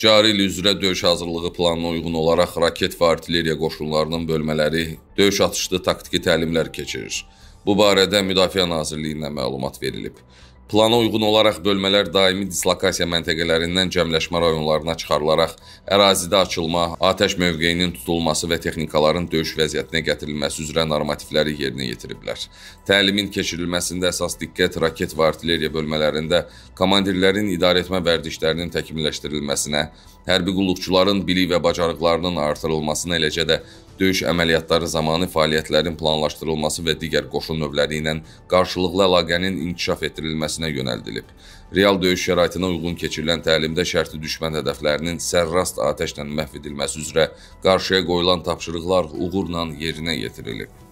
Cari il üzrə döyüş hazırlığı planına uyğun olaraq raket və artilleriya qoşunlarının bölmələri döyüş atışlı taktiki təlimlər keçirir. Bu barədə Müdafiə Nazirliyindən məlumat verilib. Plana uyğun olaraq bölmələr daimi dislokasiya məntəqələrindən cəmləşmə rayonlarına çıxarılaraq ərazidə açılma, atəş mövqeyinin tutulması və texnikaların döyüş vəziyyətinə gətirilməsi üzrə normativləri yerinə yetiriblər. Təlimin keçirilməsində əsas diqqət raket və artilleriya bölmələrində komandirlərin idarəetmə vərdişlərinin təkmilləşdirilməsinə, hərbi qulluqçuların bilik və bacarıqlarının artırılmasına, eləcə də Döyüş əməliyyatları zamanı fəaliyyətlərin planlaşdırılması və digər qoşun növləri ilə qarşılıqlı əlaqənin inkişaf etdirilməsinə yönəldilib. Real döyüş şəraitinə uyğun keçirilən təlimdə şərti düşmən hədəflərinin sərrast atəşlə məhv edilməsi üzrə qarşıya qoyulan tapşırıqlar uğurla yerinə yetirilib.